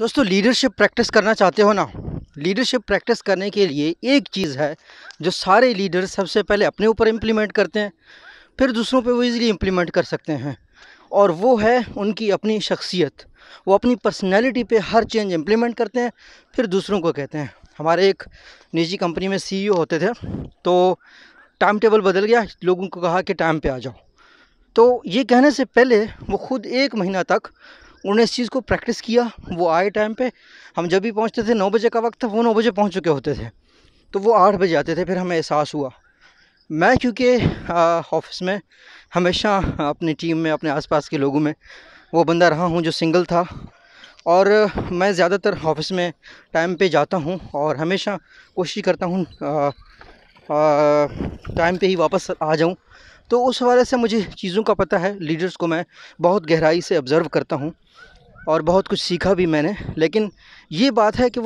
दोस्तों leadership practice करना चाहते हो ना लीडरशिप प्रैक्टिस करने के लिए एक चीज़ है जो सारे लीडर सबसे पहले अपने ऊपर इम्प्लीमेंट करते हैं फिर दूसरों पे वो इजीली इम्प्लीमेंट कर सकते हैं और वो है उनकी अपनी शख्सियत वो अपनी पर्सनैलिटी पे हर चेंज इम्प्लीमेंट करते हैं फिर दूसरों को कहते हैं हमारे एक निजी कंपनी में सी e होते थे तो टाइम टेबल बदल गया लोगों को कहा कि टाइम पर आ जाओ तो ये कहने से पहले वो खुद एक महीना तक उन्होंने इस चीज़ को प्रैक्टिस किया वो आए टाइम पे हम जब भी पहुंचते थे नौ बजे का वक्त था वो नौ बजे पहुंच चुके होते थे तो वो आठ बजे आते थे फिर हमें एहसास हुआ मैं क्योंकि ऑफिस में हमेशा अपनी टीम में अपने आसपास के लोगों में वो बंदा रहा हूँ जो सिंगल था और मैं ज़्यादातर ऑफिस में टाइम पर जाता हूँ और हमेशा कोशिश करता हूँ टाइम पर ही वापस आ जाऊँ तो उस हवाले से मुझे चीज़ों का पता है लीडर्स को मैं बहुत गहराई से ऑब्ज़र्व करता हूँ और बहुत कुछ सीखा भी मैंने लेकिन ये बात है कि वो